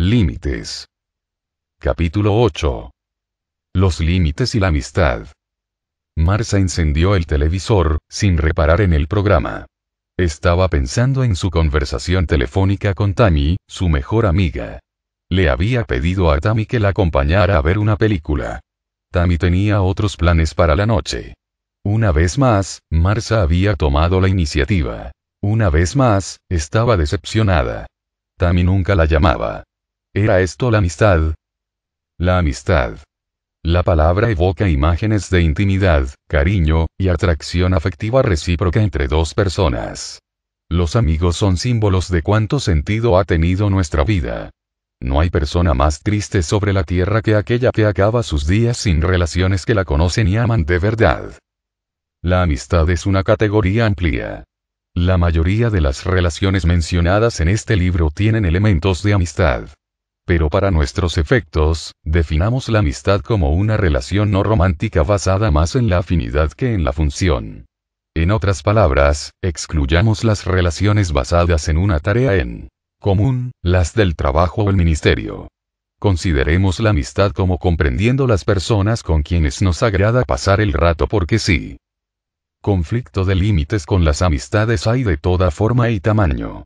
Límites. Capítulo 8. Los límites y la amistad. Marsa encendió el televisor, sin reparar en el programa. Estaba pensando en su conversación telefónica con Tammy, su mejor amiga. Le había pedido a Tammy que la acompañara a ver una película. Tammy tenía otros planes para la noche. Una vez más, Marsa había tomado la iniciativa. Una vez más, estaba decepcionada. Tammy nunca la llamaba. ¿Era esto la amistad? La amistad. La palabra evoca imágenes de intimidad, cariño, y atracción afectiva recíproca entre dos personas. Los amigos son símbolos de cuánto sentido ha tenido nuestra vida. No hay persona más triste sobre la tierra que aquella que acaba sus días sin relaciones que la conocen y aman de verdad. La amistad es una categoría amplia. La mayoría de las relaciones mencionadas en este libro tienen elementos de amistad pero para nuestros efectos, definamos la amistad como una relación no romántica basada más en la afinidad que en la función. En otras palabras, excluyamos las relaciones basadas en una tarea en común, las del trabajo o el ministerio. Consideremos la amistad como comprendiendo las personas con quienes nos agrada pasar el rato porque sí. Conflicto de límites con las amistades hay de toda forma y tamaño.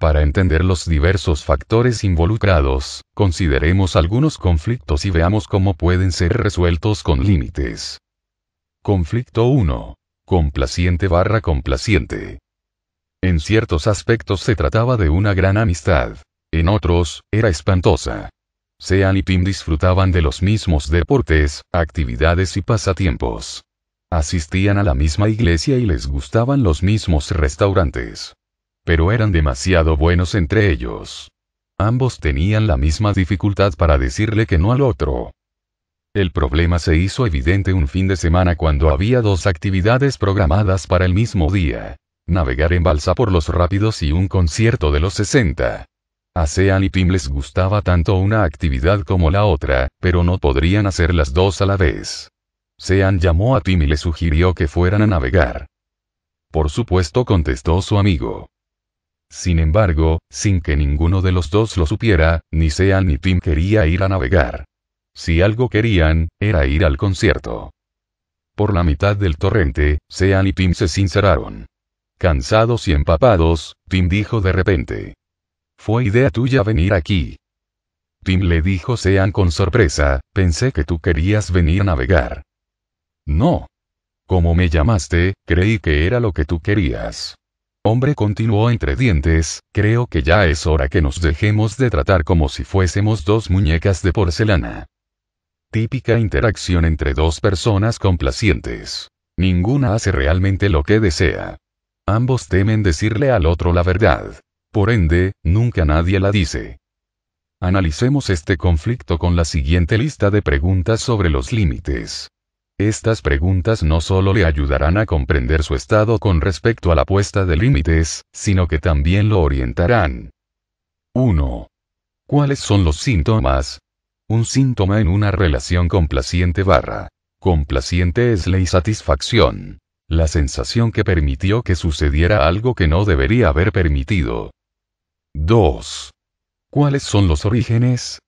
Para entender los diversos factores involucrados, consideremos algunos conflictos y veamos cómo pueden ser resueltos con límites. Conflicto 1. Complaciente barra complaciente. En ciertos aspectos se trataba de una gran amistad. En otros, era espantosa. Sean y Pim disfrutaban de los mismos deportes, actividades y pasatiempos. Asistían a la misma iglesia y les gustaban los mismos restaurantes pero eran demasiado buenos entre ellos. Ambos tenían la misma dificultad para decirle que no al otro. El problema se hizo evidente un fin de semana cuando había dos actividades programadas para el mismo día. Navegar en balsa por los rápidos y un concierto de los 60. A Sean y Pim les gustaba tanto una actividad como la otra, pero no podrían hacer las dos a la vez. Sean llamó a Tim y le sugirió que fueran a navegar. Por supuesto contestó su amigo. Sin embargo, sin que ninguno de los dos lo supiera, ni Sean ni Tim quería ir a navegar. Si algo querían, era ir al concierto. Por la mitad del torrente, Sean y Tim se sinceraron. Cansados y empapados, Tim dijo de repente. Fue idea tuya venir aquí. Tim le dijo Sean con sorpresa, pensé que tú querías venir a navegar. No. Como me llamaste, creí que era lo que tú querías. Hombre continuó entre dientes, creo que ya es hora que nos dejemos de tratar como si fuésemos dos muñecas de porcelana. Típica interacción entre dos personas complacientes. Ninguna hace realmente lo que desea. Ambos temen decirle al otro la verdad. Por ende, nunca nadie la dice. Analicemos este conflicto con la siguiente lista de preguntas sobre los límites. Estas preguntas no solo le ayudarán a comprender su estado con respecto a la puesta de límites, sino que también lo orientarán. 1. ¿Cuáles son los síntomas? Un síntoma en una relación complaciente barra. Complaciente es la insatisfacción. La sensación que permitió que sucediera algo que no debería haber permitido. 2. ¿Cuáles son los orígenes?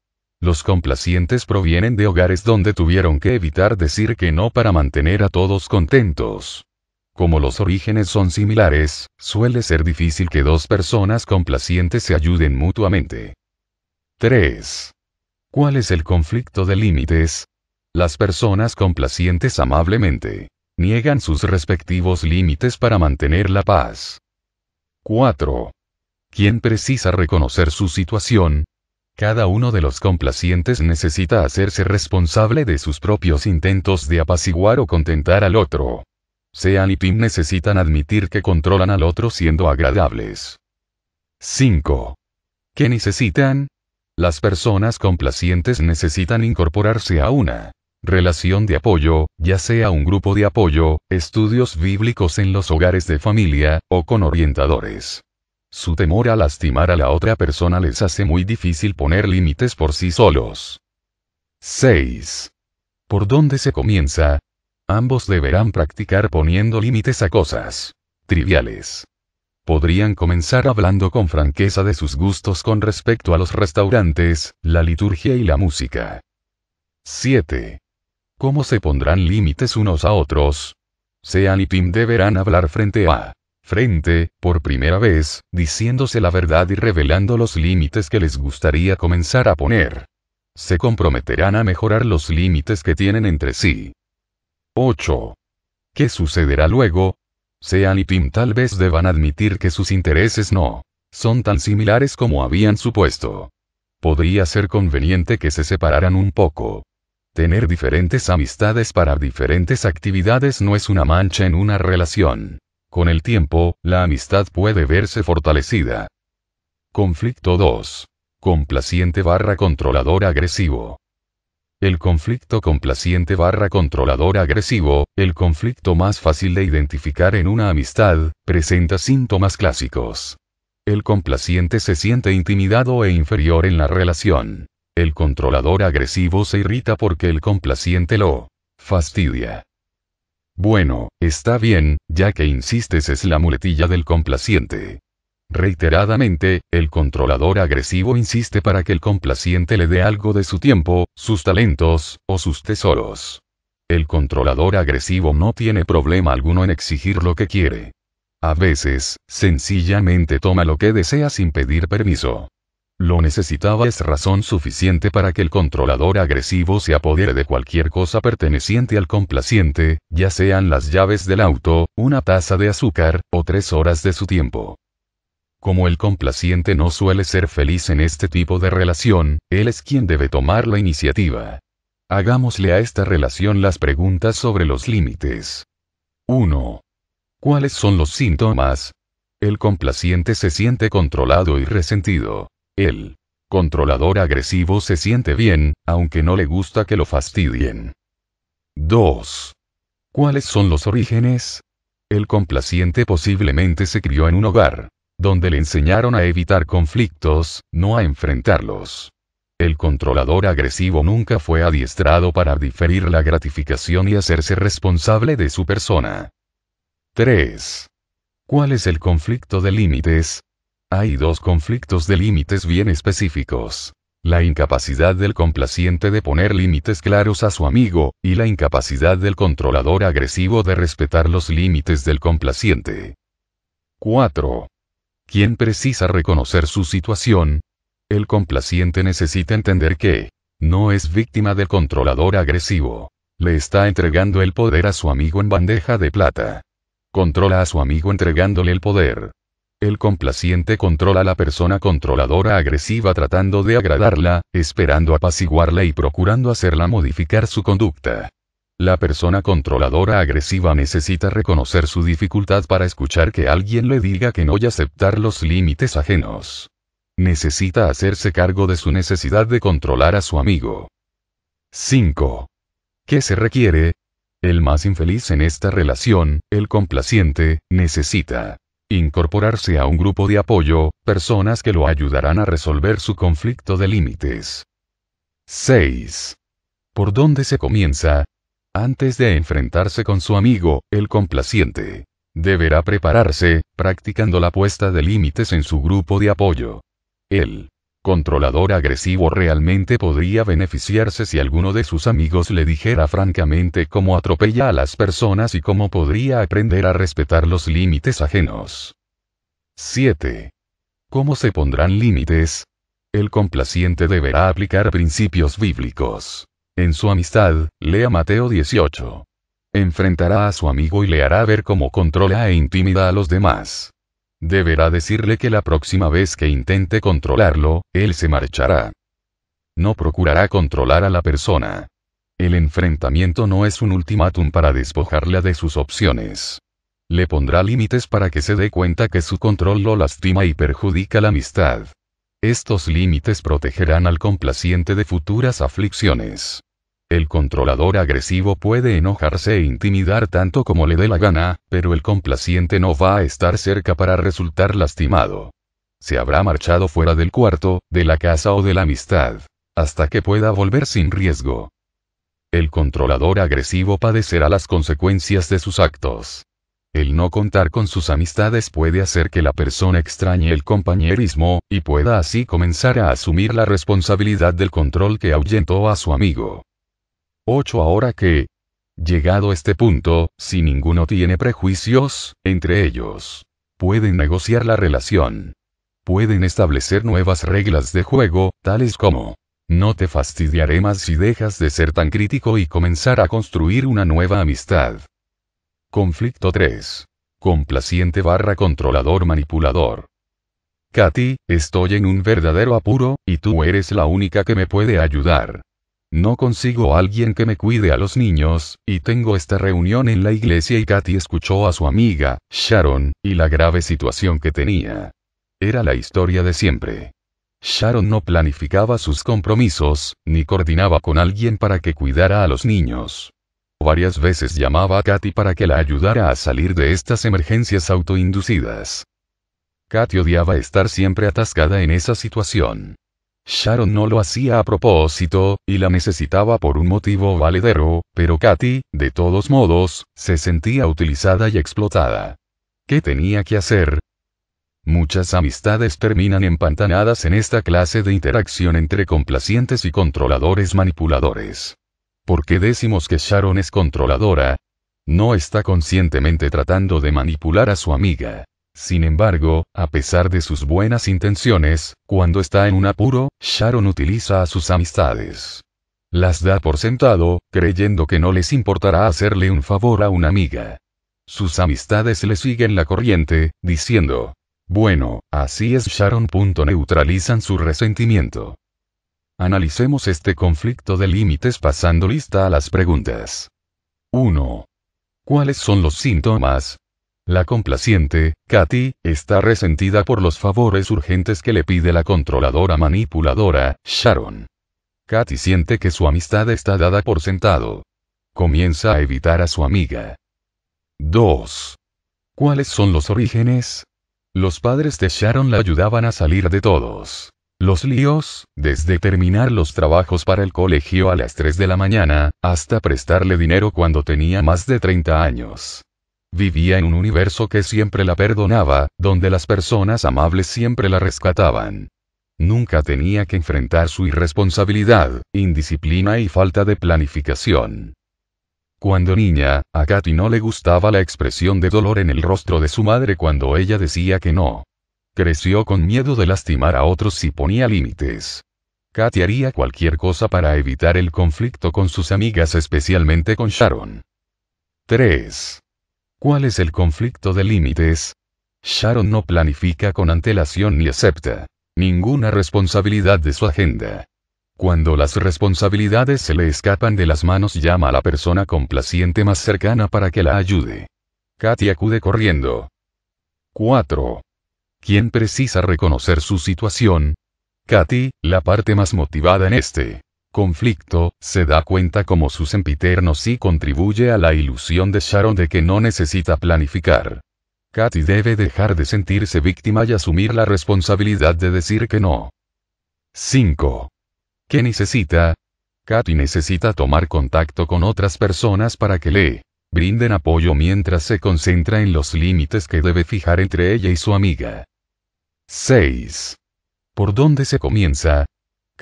Los complacientes provienen de hogares donde tuvieron que evitar decir que no para mantener a todos contentos. Como los orígenes son similares, suele ser difícil que dos personas complacientes se ayuden mutuamente. 3. ¿Cuál es el conflicto de límites? Las personas complacientes amablemente niegan sus respectivos límites para mantener la paz. 4. ¿Quién precisa reconocer su situación, cada uno de los complacientes necesita hacerse responsable de sus propios intentos de apaciguar o contentar al otro. Sean y Pim necesitan admitir que controlan al otro siendo agradables. 5. ¿Qué necesitan? Las personas complacientes necesitan incorporarse a una relación de apoyo, ya sea un grupo de apoyo, estudios bíblicos en los hogares de familia, o con orientadores. Su temor a lastimar a la otra persona les hace muy difícil poner límites por sí solos. 6. ¿Por dónde se comienza? Ambos deberán practicar poniendo límites a cosas triviales. Podrían comenzar hablando con franqueza de sus gustos con respecto a los restaurantes, la liturgia y la música. 7. ¿Cómo se pondrán límites unos a otros? Sean y Tim deberán hablar frente a frente, por primera vez, diciéndose la verdad y revelando los límites que les gustaría comenzar a poner. Se comprometerán a mejorar los límites que tienen entre sí. 8. ¿Qué sucederá luego? Sean y Pim tal vez deban admitir que sus intereses no son tan similares como habían supuesto. Podría ser conveniente que se separaran un poco. Tener diferentes amistades para diferentes actividades no es una mancha en una relación. Con el tiempo, la amistad puede verse fortalecida. Conflicto 2. Complaciente barra controlador agresivo. El conflicto complaciente barra controlador agresivo, el conflicto más fácil de identificar en una amistad, presenta síntomas clásicos. El complaciente se siente intimidado e inferior en la relación. El controlador agresivo se irrita porque el complaciente lo fastidia. Bueno, está bien, ya que insistes es la muletilla del complaciente. Reiteradamente, el controlador agresivo insiste para que el complaciente le dé algo de su tiempo, sus talentos, o sus tesoros. El controlador agresivo no tiene problema alguno en exigir lo que quiere. A veces, sencillamente toma lo que desea sin pedir permiso. Lo necesitaba es razón suficiente para que el controlador agresivo se apodere de cualquier cosa perteneciente al complaciente, ya sean las llaves del auto, una taza de azúcar, o tres horas de su tiempo. Como el complaciente no suele ser feliz en este tipo de relación, él es quien debe tomar la iniciativa. Hagámosle a esta relación las preguntas sobre los límites. 1. ¿Cuáles son los síntomas? El complaciente se siente controlado y resentido. El controlador agresivo se siente bien, aunque no le gusta que lo fastidien. 2. ¿Cuáles son los orígenes? El complaciente posiblemente se crió en un hogar, donde le enseñaron a evitar conflictos, no a enfrentarlos. El controlador agresivo nunca fue adiestrado para diferir la gratificación y hacerse responsable de su persona. 3. ¿Cuál es el conflicto de límites? Hay dos conflictos de límites bien específicos. La incapacidad del complaciente de poner límites claros a su amigo, y la incapacidad del controlador agresivo de respetar los límites del complaciente. 4. ¿Quién precisa reconocer su situación? El complaciente necesita entender que, no es víctima del controlador agresivo. Le está entregando el poder a su amigo en bandeja de plata. Controla a su amigo entregándole el poder. El complaciente controla a la persona controladora agresiva tratando de agradarla, esperando apaciguarla y procurando hacerla modificar su conducta. La persona controladora agresiva necesita reconocer su dificultad para escuchar que alguien le diga que no y aceptar los límites ajenos. Necesita hacerse cargo de su necesidad de controlar a su amigo. 5. ¿Qué se requiere? El más infeliz en esta relación, el complaciente, necesita incorporarse a un grupo de apoyo, personas que lo ayudarán a resolver su conflicto de límites. 6. ¿Por dónde se comienza? Antes de enfrentarse con su amigo, el complaciente. Deberá prepararse, practicando la puesta de límites en su grupo de apoyo. Él controlador agresivo realmente podría beneficiarse si alguno de sus amigos le dijera francamente cómo atropella a las personas y cómo podría aprender a respetar los límites ajenos. 7. ¿Cómo se pondrán límites? El complaciente deberá aplicar principios bíblicos. En su amistad, lea Mateo 18. Enfrentará a su amigo y le hará ver cómo controla e intimida a los demás. Deberá decirle que la próxima vez que intente controlarlo, él se marchará. No procurará controlar a la persona. El enfrentamiento no es un ultimátum para despojarla de sus opciones. Le pondrá límites para que se dé cuenta que su control lo lastima y perjudica la amistad. Estos límites protegerán al complaciente de futuras aflicciones. El controlador agresivo puede enojarse e intimidar tanto como le dé la gana, pero el complaciente no va a estar cerca para resultar lastimado. Se habrá marchado fuera del cuarto, de la casa o de la amistad, hasta que pueda volver sin riesgo. El controlador agresivo padecerá las consecuencias de sus actos. El no contar con sus amistades puede hacer que la persona extrañe el compañerismo, y pueda así comenzar a asumir la responsabilidad del control que ahuyentó a su amigo. 8 Ahora que, llegado este punto, si ninguno tiene prejuicios, entre ellos, pueden negociar la relación. Pueden establecer nuevas reglas de juego, tales como, no te fastidiaré más si dejas de ser tan crítico y comenzar a construir una nueva amistad. Conflicto 3. Complaciente barra controlador manipulador. Katy, estoy en un verdadero apuro, y tú eres la única que me puede ayudar. No consigo alguien que me cuide a los niños, y tengo esta reunión en la iglesia y Katy escuchó a su amiga, Sharon, y la grave situación que tenía. Era la historia de siempre. Sharon no planificaba sus compromisos, ni coordinaba con alguien para que cuidara a los niños. Varias veces llamaba a Katy para que la ayudara a salir de estas emergencias autoinducidas. Katy odiaba estar siempre atascada en esa situación. Sharon no lo hacía a propósito, y la necesitaba por un motivo valedero, pero Katy, de todos modos, se sentía utilizada y explotada. ¿Qué tenía que hacer? Muchas amistades terminan empantanadas en esta clase de interacción entre complacientes y controladores manipuladores. ¿Por qué decimos que Sharon es controladora? No está conscientemente tratando de manipular a su amiga. Sin embargo, a pesar de sus buenas intenciones, cuando está en un apuro, Sharon utiliza a sus amistades. Las da por sentado, creyendo que no les importará hacerle un favor a una amiga. Sus amistades le siguen la corriente, diciendo, bueno, así es Sharon. Neutralizan su resentimiento. Analicemos este conflicto de límites pasando lista a las preguntas. 1. ¿Cuáles son los síntomas? La complaciente, Katy, está resentida por los favores urgentes que le pide la controladora manipuladora, Sharon. Katy siente que su amistad está dada por sentado. Comienza a evitar a su amiga. 2. ¿Cuáles son los orígenes? Los padres de Sharon la ayudaban a salir de todos. Los líos, desde terminar los trabajos para el colegio a las 3 de la mañana, hasta prestarle dinero cuando tenía más de 30 años. Vivía en un universo que siempre la perdonaba, donde las personas amables siempre la rescataban. Nunca tenía que enfrentar su irresponsabilidad, indisciplina y falta de planificación. Cuando niña, a Katy no le gustaba la expresión de dolor en el rostro de su madre cuando ella decía que no. Creció con miedo de lastimar a otros si ponía límites. Katy haría cualquier cosa para evitar el conflicto con sus amigas, especialmente con Sharon. 3. ¿Cuál es el conflicto de límites? Sharon no planifica con antelación ni acepta ninguna responsabilidad de su agenda. Cuando las responsabilidades se le escapan de las manos llama a la persona complaciente más cercana para que la ayude. Katy acude corriendo. 4. ¿Quién precisa reconocer su situación? Katy, la parte más motivada en este conflicto, se da cuenta como sus sempiterno sí contribuye a la ilusión de Sharon de que no necesita planificar. Katy debe dejar de sentirse víctima y asumir la responsabilidad de decir que no. 5. ¿Qué necesita? Katy necesita tomar contacto con otras personas para que le brinden apoyo mientras se concentra en los límites que debe fijar entre ella y su amiga. 6. ¿Por dónde se comienza?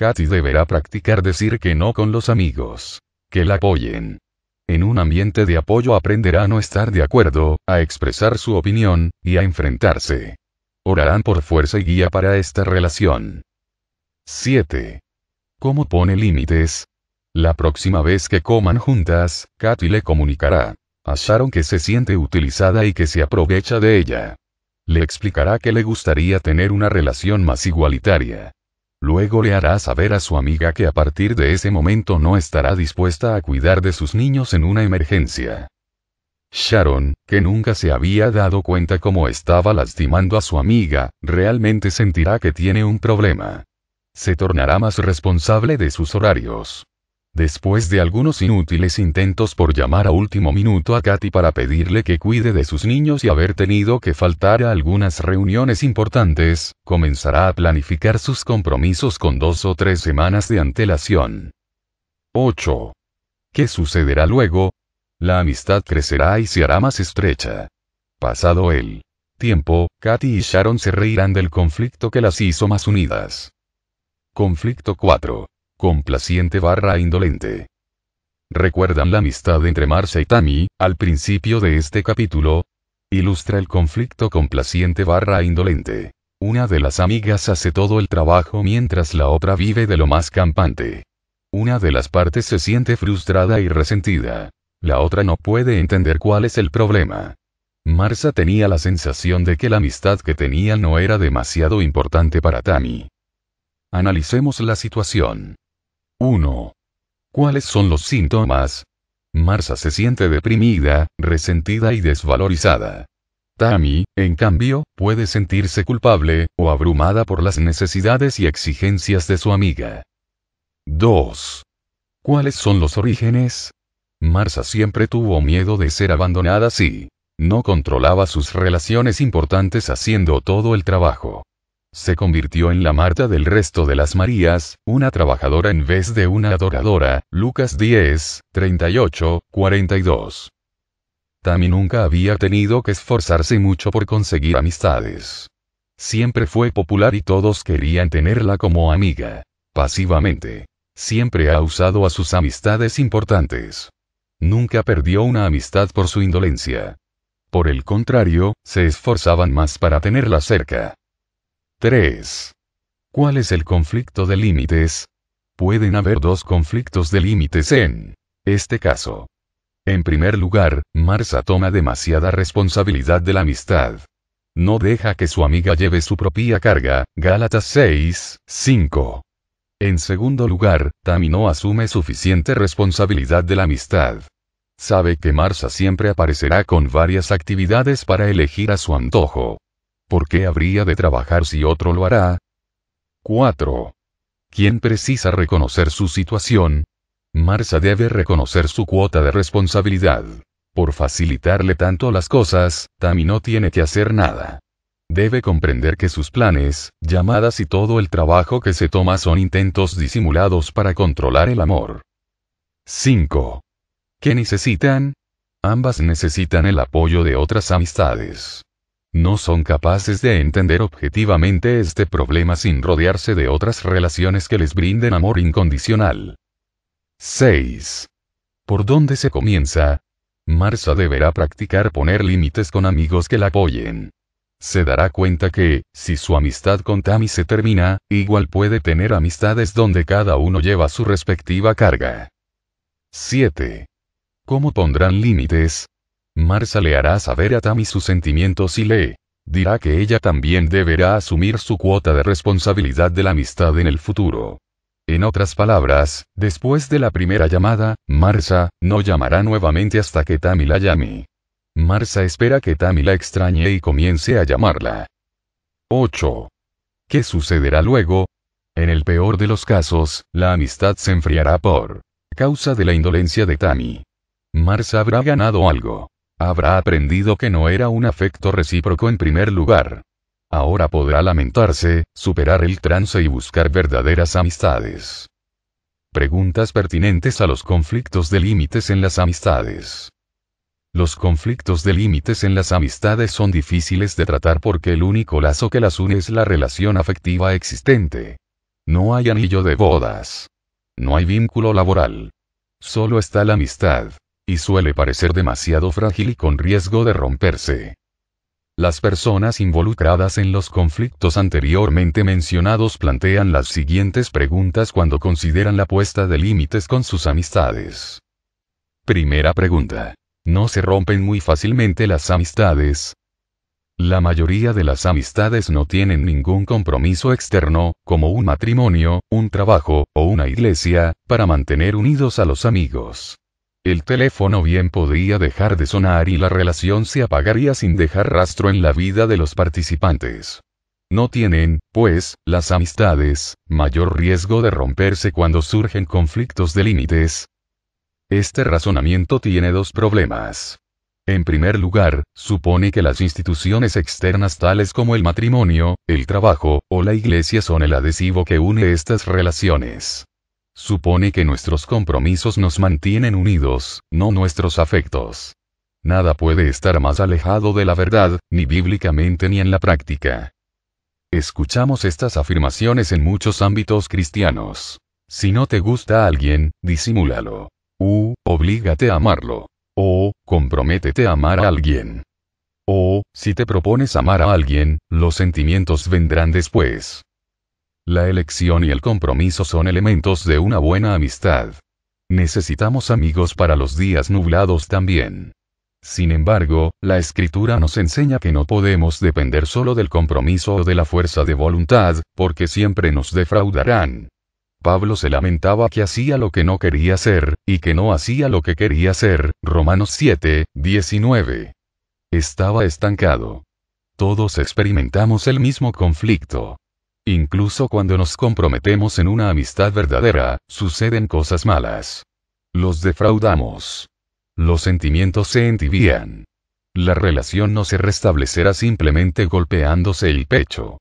Katy deberá practicar decir que no con los amigos. Que la apoyen. En un ambiente de apoyo aprenderá a no estar de acuerdo, a expresar su opinión, y a enfrentarse. Orarán por fuerza y guía para esta relación. 7. ¿Cómo pone límites? La próxima vez que coman juntas, Katy le comunicará a Sharon que se siente utilizada y que se aprovecha de ella. Le explicará que le gustaría tener una relación más igualitaria. Luego le hará saber a su amiga que a partir de ese momento no estará dispuesta a cuidar de sus niños en una emergencia. Sharon, que nunca se había dado cuenta cómo estaba lastimando a su amiga, realmente sentirá que tiene un problema. Se tornará más responsable de sus horarios. Después de algunos inútiles intentos por llamar a último minuto a Katy para pedirle que cuide de sus niños y haber tenido que faltar a algunas reuniones importantes, comenzará a planificar sus compromisos con dos o tres semanas de antelación. 8. ¿Qué sucederá luego? La amistad crecerá y se hará más estrecha. Pasado el tiempo, Katy y Sharon se reirán del conflicto que las hizo más unidas. Conflicto 4 complaciente barra indolente. ¿Recuerdan la amistad entre Marza y Tammy, al principio de este capítulo? Ilustra el conflicto complaciente barra indolente. Una de las amigas hace todo el trabajo mientras la otra vive de lo más campante. Una de las partes se siente frustrada y resentida. La otra no puede entender cuál es el problema. Marsa tenía la sensación de que la amistad que tenía no era demasiado importante para Tammy. Analicemos la situación. 1. ¿Cuáles son los síntomas? Marsa se siente deprimida, resentida y desvalorizada. Tammy, en cambio, puede sentirse culpable, o abrumada por las necesidades y exigencias de su amiga. 2. ¿Cuáles son los orígenes? Marsa siempre tuvo miedo de ser abandonada si no controlaba sus relaciones importantes haciendo todo el trabajo. Se convirtió en la Marta del resto de las Marías, una trabajadora en vez de una adoradora. Lucas 10, 38, 42. Tammy nunca había tenido que esforzarse mucho por conseguir amistades. Siempre fue popular y todos querían tenerla como amiga. Pasivamente. Siempre ha usado a sus amistades importantes. Nunca perdió una amistad por su indolencia. Por el contrario, se esforzaban más para tenerla cerca. 3. ¿Cuál es el conflicto de límites? Pueden haber dos conflictos de límites en este caso. En primer lugar, Marsa toma demasiada responsabilidad de la amistad. No deja que su amiga lleve su propia carga, Gálatas 6, 5. En segundo lugar, Tami no asume suficiente responsabilidad de la amistad. Sabe que Marsa siempre aparecerá con varias actividades para elegir a su antojo. ¿Por qué habría de trabajar si otro lo hará? 4. ¿Quién precisa reconocer su situación? Marsa debe reconocer su cuota de responsabilidad. Por facilitarle tanto las cosas, Tami no tiene que hacer nada. Debe comprender que sus planes, llamadas y todo el trabajo que se toma son intentos disimulados para controlar el amor. 5. ¿Qué necesitan? Ambas necesitan el apoyo de otras amistades no son capaces de entender objetivamente este problema sin rodearse de otras relaciones que les brinden amor incondicional. 6. ¿Por dónde se comienza? Marsa deberá practicar poner límites con amigos que la apoyen. Se dará cuenta que, si su amistad con Tammy se termina, igual puede tener amistades donde cada uno lleva su respectiva carga. 7. ¿Cómo pondrán límites? Marsa le hará saber a Tammy sus sentimientos y le dirá que ella también deberá asumir su cuota de responsabilidad de la amistad en el futuro. En otras palabras, después de la primera llamada, Marsa no llamará nuevamente hasta que Tami la llame. Marsa espera que Tami la extrañe y comience a llamarla. 8. ¿Qué sucederá luego? En el peor de los casos, la amistad se enfriará por causa de la indolencia de Tammy. Marsa habrá ganado algo. Habrá aprendido que no era un afecto recíproco en primer lugar. Ahora podrá lamentarse, superar el trance y buscar verdaderas amistades. Preguntas pertinentes a los conflictos de límites en las amistades. Los conflictos de límites en las amistades son difíciles de tratar porque el único lazo que las une es la relación afectiva existente. No hay anillo de bodas. No hay vínculo laboral. Solo está la amistad y suele parecer demasiado frágil y con riesgo de romperse. Las personas involucradas en los conflictos anteriormente mencionados plantean las siguientes preguntas cuando consideran la puesta de límites con sus amistades. Primera pregunta. ¿No se rompen muy fácilmente las amistades? La mayoría de las amistades no tienen ningún compromiso externo, como un matrimonio, un trabajo, o una iglesia, para mantener unidos a los amigos. El teléfono bien podría dejar de sonar y la relación se apagaría sin dejar rastro en la vida de los participantes. No tienen, pues, las amistades, mayor riesgo de romperse cuando surgen conflictos de límites. Este razonamiento tiene dos problemas. En primer lugar, supone que las instituciones externas tales como el matrimonio, el trabajo, o la iglesia son el adhesivo que une estas relaciones. Supone que nuestros compromisos nos mantienen unidos, no nuestros afectos. Nada puede estar más alejado de la verdad, ni bíblicamente ni en la práctica. Escuchamos estas afirmaciones en muchos ámbitos cristianos. Si no te gusta alguien, disimúlalo. U, oblígate a amarlo. O, comprométete a amar a alguien. O, si te propones amar a alguien, los sentimientos vendrán después. La elección y el compromiso son elementos de una buena amistad. Necesitamos amigos para los días nublados también. Sin embargo, la escritura nos enseña que no podemos depender solo del compromiso o de la fuerza de voluntad, porque siempre nos defraudarán. Pablo se lamentaba que hacía lo que no quería hacer, y que no hacía lo que quería hacer, Romanos 7, 19. Estaba estancado. Todos experimentamos el mismo conflicto. Incluso cuando nos comprometemos en una amistad verdadera, suceden cosas malas. Los defraudamos. Los sentimientos se entibian. La relación no se restablecerá simplemente golpeándose el pecho.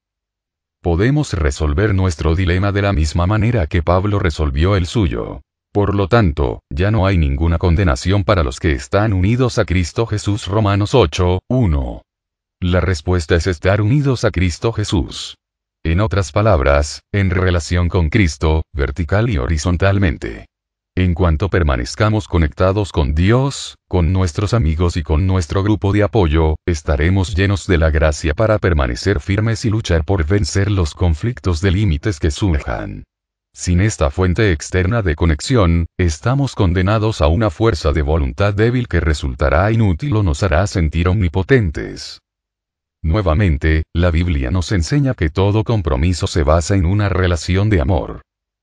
Podemos resolver nuestro dilema de la misma manera que Pablo resolvió el suyo. Por lo tanto, ya no hay ninguna condenación para los que están unidos a Cristo Jesús. Romanos 8, 1. La respuesta es estar unidos a Cristo Jesús. En otras palabras, en relación con Cristo, vertical y horizontalmente. En cuanto permanezcamos conectados con Dios, con nuestros amigos y con nuestro grupo de apoyo, estaremos llenos de la gracia para permanecer firmes y luchar por vencer los conflictos de límites que surjan. Sin esta fuente externa de conexión, estamos condenados a una fuerza de voluntad débil que resultará inútil o nos hará sentir omnipotentes. Nuevamente, la Biblia nos enseña que todo compromiso se basa en una relación de amor.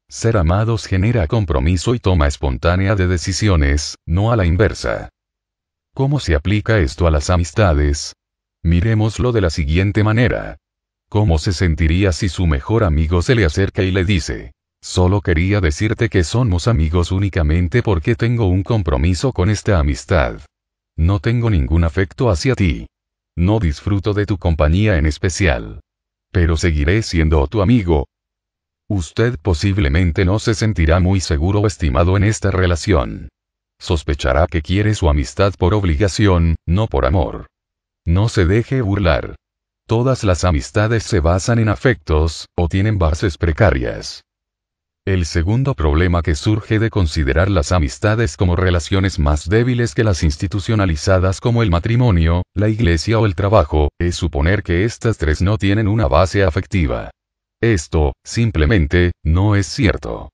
Ser amados genera compromiso y toma espontánea de decisiones, no a la inversa. ¿Cómo se aplica esto a las amistades? Miremoslo de la siguiente manera. ¿Cómo se sentiría si su mejor amigo se le acerca y le dice, solo quería decirte que somos amigos únicamente porque tengo un compromiso con esta amistad? No tengo ningún afecto hacia ti. No disfruto de tu compañía en especial. Pero seguiré siendo tu amigo. Usted posiblemente no se sentirá muy seguro o estimado en esta relación. Sospechará que quiere su amistad por obligación, no por amor. No se deje burlar. Todas las amistades se basan en afectos, o tienen bases precarias. El segundo problema que surge de considerar las amistades como relaciones más débiles que las institucionalizadas como el matrimonio, la iglesia o el trabajo, es suponer que estas tres no tienen una base afectiva. Esto, simplemente, no es cierto.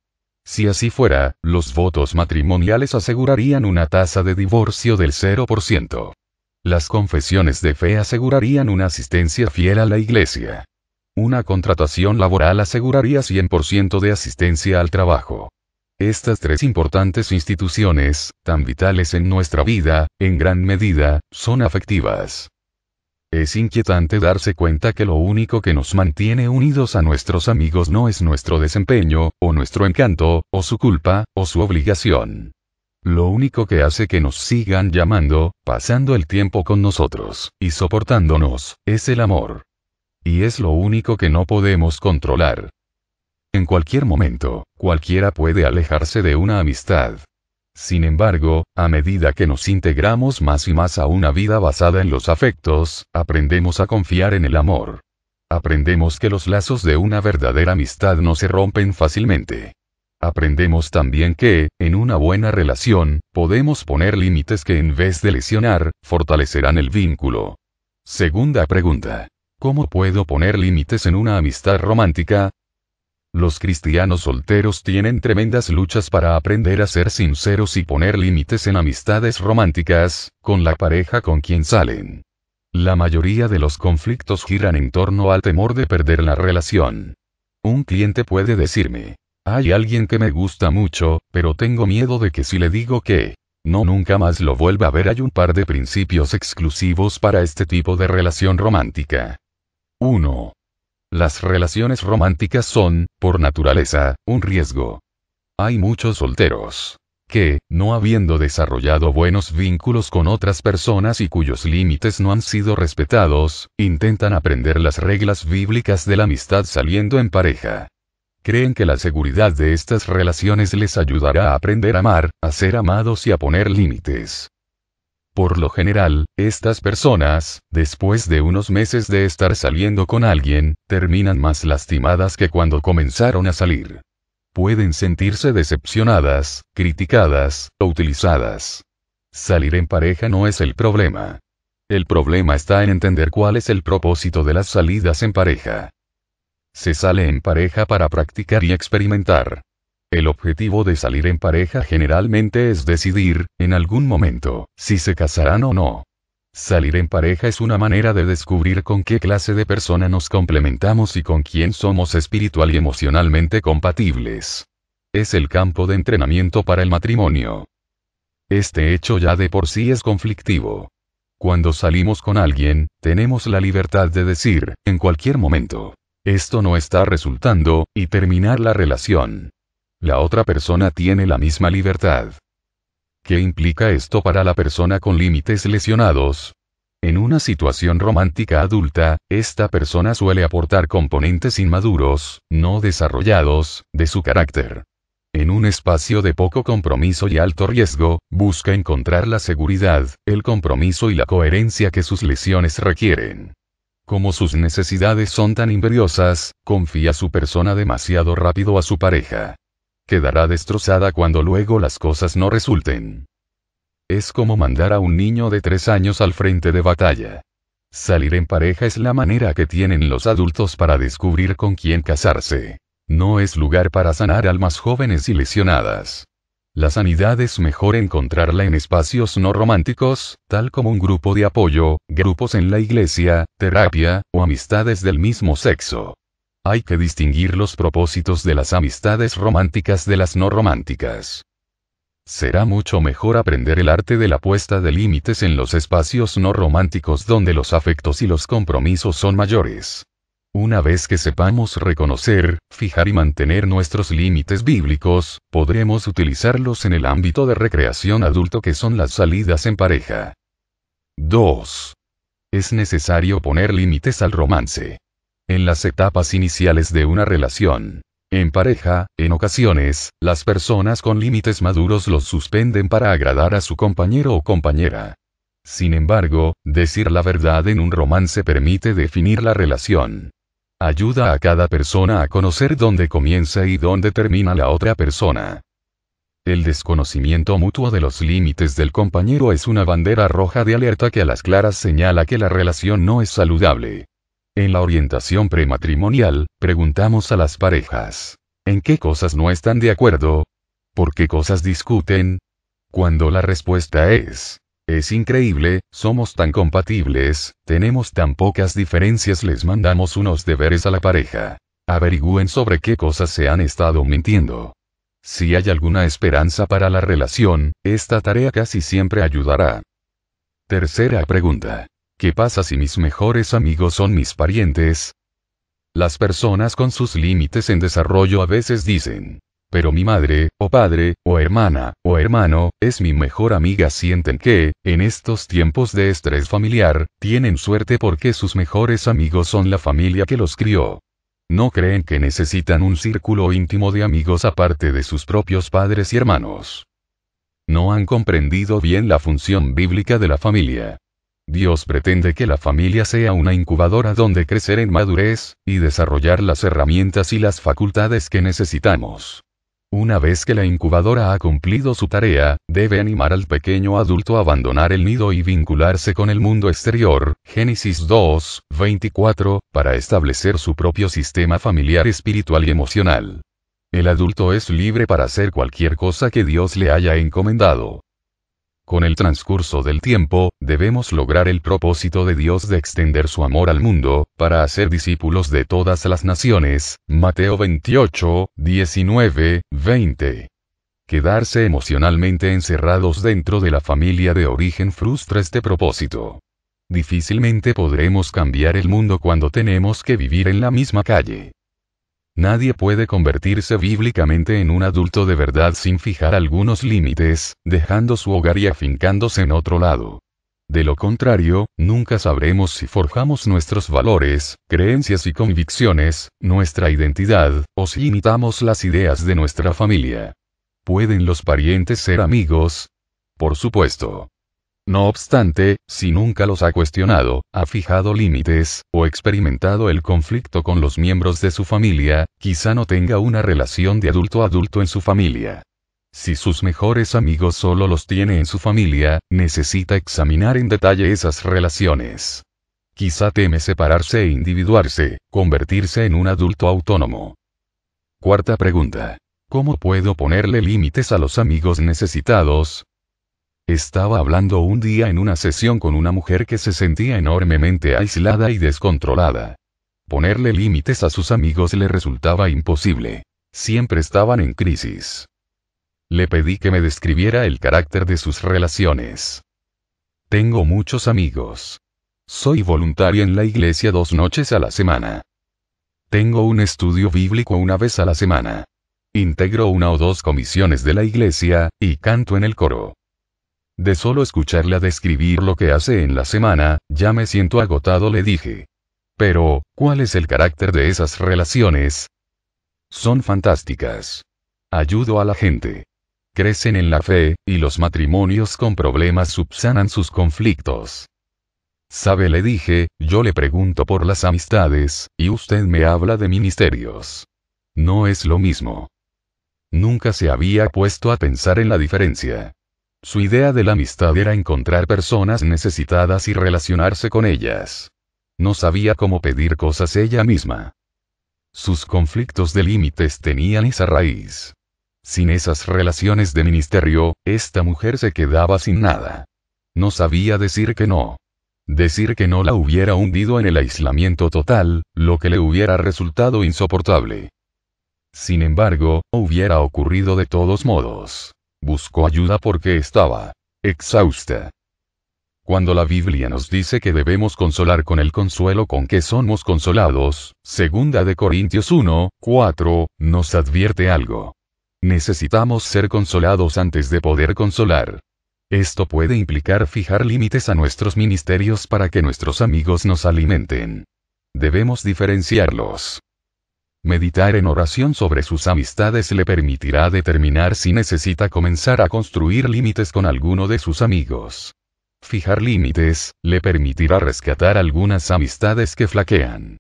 Si así fuera, los votos matrimoniales asegurarían una tasa de divorcio del 0%. Las confesiones de fe asegurarían una asistencia fiel a la iglesia. Una contratación laboral aseguraría 100% de asistencia al trabajo. Estas tres importantes instituciones, tan vitales en nuestra vida, en gran medida, son afectivas. Es inquietante darse cuenta que lo único que nos mantiene unidos a nuestros amigos no es nuestro desempeño, o nuestro encanto, o su culpa, o su obligación. Lo único que hace que nos sigan llamando, pasando el tiempo con nosotros, y soportándonos, es el amor. Y es lo único que no podemos controlar. En cualquier momento, cualquiera puede alejarse de una amistad. Sin embargo, a medida que nos integramos más y más a una vida basada en los afectos, aprendemos a confiar en el amor. Aprendemos que los lazos de una verdadera amistad no se rompen fácilmente. Aprendemos también que, en una buena relación, podemos poner límites que en vez de lesionar, fortalecerán el vínculo. Segunda pregunta. ¿Cómo puedo poner límites en una amistad romántica? Los cristianos solteros tienen tremendas luchas para aprender a ser sinceros y poner límites en amistades románticas, con la pareja con quien salen. La mayoría de los conflictos giran en torno al temor de perder la relación. Un cliente puede decirme, hay alguien que me gusta mucho, pero tengo miedo de que si le digo que no nunca más lo vuelva a ver. Hay un par de principios exclusivos para este tipo de relación romántica. 1. Las relaciones románticas son, por naturaleza, un riesgo. Hay muchos solteros que, no habiendo desarrollado buenos vínculos con otras personas y cuyos límites no han sido respetados, intentan aprender las reglas bíblicas de la amistad saliendo en pareja. Creen que la seguridad de estas relaciones les ayudará a aprender a amar, a ser amados y a poner límites. Por lo general, estas personas, después de unos meses de estar saliendo con alguien, terminan más lastimadas que cuando comenzaron a salir. Pueden sentirse decepcionadas, criticadas, o utilizadas. Salir en pareja no es el problema. El problema está en entender cuál es el propósito de las salidas en pareja. Se sale en pareja para practicar y experimentar. El objetivo de salir en pareja generalmente es decidir, en algún momento, si se casarán o no. Salir en pareja es una manera de descubrir con qué clase de persona nos complementamos y con quién somos espiritual y emocionalmente compatibles. Es el campo de entrenamiento para el matrimonio. Este hecho ya de por sí es conflictivo. Cuando salimos con alguien, tenemos la libertad de decir, en cualquier momento, esto no está resultando, y terminar la relación la otra persona tiene la misma libertad. ¿Qué implica esto para la persona con límites lesionados? En una situación romántica adulta, esta persona suele aportar componentes inmaduros, no desarrollados, de su carácter. En un espacio de poco compromiso y alto riesgo, busca encontrar la seguridad, el compromiso y la coherencia que sus lesiones requieren. Como sus necesidades son tan imperiosas, confía su persona demasiado rápido a su pareja quedará destrozada cuando luego las cosas no resulten. Es como mandar a un niño de tres años al frente de batalla. Salir en pareja es la manera que tienen los adultos para descubrir con quién casarse. No es lugar para sanar almas jóvenes y lesionadas. La sanidad es mejor encontrarla en espacios no románticos, tal como un grupo de apoyo, grupos en la iglesia, terapia, o amistades del mismo sexo. Hay que distinguir los propósitos de las amistades románticas de las no románticas. Será mucho mejor aprender el arte de la puesta de límites en los espacios no románticos donde los afectos y los compromisos son mayores. Una vez que sepamos reconocer, fijar y mantener nuestros límites bíblicos, podremos utilizarlos en el ámbito de recreación adulto que son las salidas en pareja. 2. Es necesario poner límites al romance en las etapas iniciales de una relación. En pareja, en ocasiones, las personas con límites maduros los suspenden para agradar a su compañero o compañera. Sin embargo, decir la verdad en un romance permite definir la relación. Ayuda a cada persona a conocer dónde comienza y dónde termina la otra persona. El desconocimiento mutuo de los límites del compañero es una bandera roja de alerta que a las claras señala que la relación no es saludable. En la orientación prematrimonial, preguntamos a las parejas, ¿en qué cosas no están de acuerdo? ¿Por qué cosas discuten? Cuando la respuesta es, es increíble, somos tan compatibles, tenemos tan pocas diferencias, les mandamos unos deberes a la pareja. Averigüen sobre qué cosas se han estado mintiendo. Si hay alguna esperanza para la relación, esta tarea casi siempre ayudará. Tercera pregunta. ¿Qué pasa si mis mejores amigos son mis parientes? Las personas con sus límites en desarrollo a veces dicen, pero mi madre, o padre, o hermana, o hermano, es mi mejor amiga. Sienten que, en estos tiempos de estrés familiar, tienen suerte porque sus mejores amigos son la familia que los crió. No creen que necesitan un círculo íntimo de amigos aparte de sus propios padres y hermanos. No han comprendido bien la función bíblica de la familia. Dios pretende que la familia sea una incubadora donde crecer en madurez, y desarrollar las herramientas y las facultades que necesitamos. Una vez que la incubadora ha cumplido su tarea, debe animar al pequeño adulto a abandonar el nido y vincularse con el mundo exterior, Génesis 2, 24, para establecer su propio sistema familiar espiritual y emocional. El adulto es libre para hacer cualquier cosa que Dios le haya encomendado. Con el transcurso del tiempo, debemos lograr el propósito de Dios de extender su amor al mundo, para hacer discípulos de todas las naciones. Mateo 28, 19, 20. Quedarse emocionalmente encerrados dentro de la familia de origen frustra este propósito. Difícilmente podremos cambiar el mundo cuando tenemos que vivir en la misma calle. Nadie puede convertirse bíblicamente en un adulto de verdad sin fijar algunos límites, dejando su hogar y afincándose en otro lado. De lo contrario, nunca sabremos si forjamos nuestros valores, creencias y convicciones, nuestra identidad, o si imitamos las ideas de nuestra familia. ¿Pueden los parientes ser amigos? Por supuesto. No obstante, si nunca los ha cuestionado, ha fijado límites, o experimentado el conflicto con los miembros de su familia, quizá no tenga una relación de adulto a adulto en su familia. Si sus mejores amigos solo los tiene en su familia, necesita examinar en detalle esas relaciones. Quizá teme separarse e individuarse, convertirse en un adulto autónomo. Cuarta pregunta. ¿Cómo puedo ponerle límites a los amigos necesitados, estaba hablando un día en una sesión con una mujer que se sentía enormemente aislada y descontrolada. Ponerle límites a sus amigos le resultaba imposible. Siempre estaban en crisis. Le pedí que me describiera el carácter de sus relaciones. Tengo muchos amigos. Soy voluntaria en la iglesia dos noches a la semana. Tengo un estudio bíblico una vez a la semana. Integro una o dos comisiones de la iglesia, y canto en el coro. De solo escucharla describir lo que hace en la semana, ya me siento agotado, le dije. Pero, ¿cuál es el carácter de esas relaciones? Son fantásticas. Ayudo a la gente. Crecen en la fe, y los matrimonios con problemas subsanan sus conflictos. Sabe, le dije, yo le pregunto por las amistades, y usted me habla de ministerios. No es lo mismo. Nunca se había puesto a pensar en la diferencia. Su idea de la amistad era encontrar personas necesitadas y relacionarse con ellas. No sabía cómo pedir cosas ella misma. Sus conflictos de límites tenían esa raíz. Sin esas relaciones de ministerio, esta mujer se quedaba sin nada. No sabía decir que no. Decir que no la hubiera hundido en el aislamiento total, lo que le hubiera resultado insoportable. Sin embargo, hubiera ocurrido de todos modos. Buscó ayuda porque estaba exhausta. Cuando la Biblia nos dice que debemos consolar con el consuelo con que somos consolados, segunda de Corintios 1, 4, nos advierte algo. Necesitamos ser consolados antes de poder consolar. Esto puede implicar fijar límites a nuestros ministerios para que nuestros amigos nos alimenten. Debemos diferenciarlos. Meditar en oración sobre sus amistades le permitirá determinar si necesita comenzar a construir límites con alguno de sus amigos. Fijar límites, le permitirá rescatar algunas amistades que flaquean.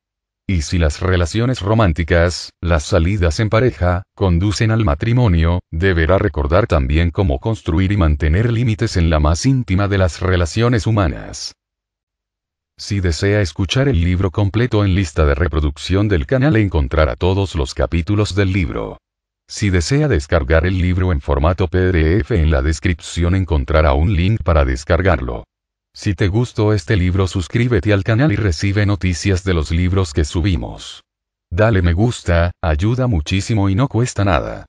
Y si las relaciones románticas, las salidas en pareja, conducen al matrimonio, deberá recordar también cómo construir y mantener límites en la más íntima de las relaciones humanas. Si desea escuchar el libro completo en lista de reproducción del canal encontrará todos los capítulos del libro. Si desea descargar el libro en formato PDF en la descripción encontrará un link para descargarlo. Si te gustó este libro suscríbete al canal y recibe noticias de los libros que subimos. Dale me gusta, ayuda muchísimo y no cuesta nada.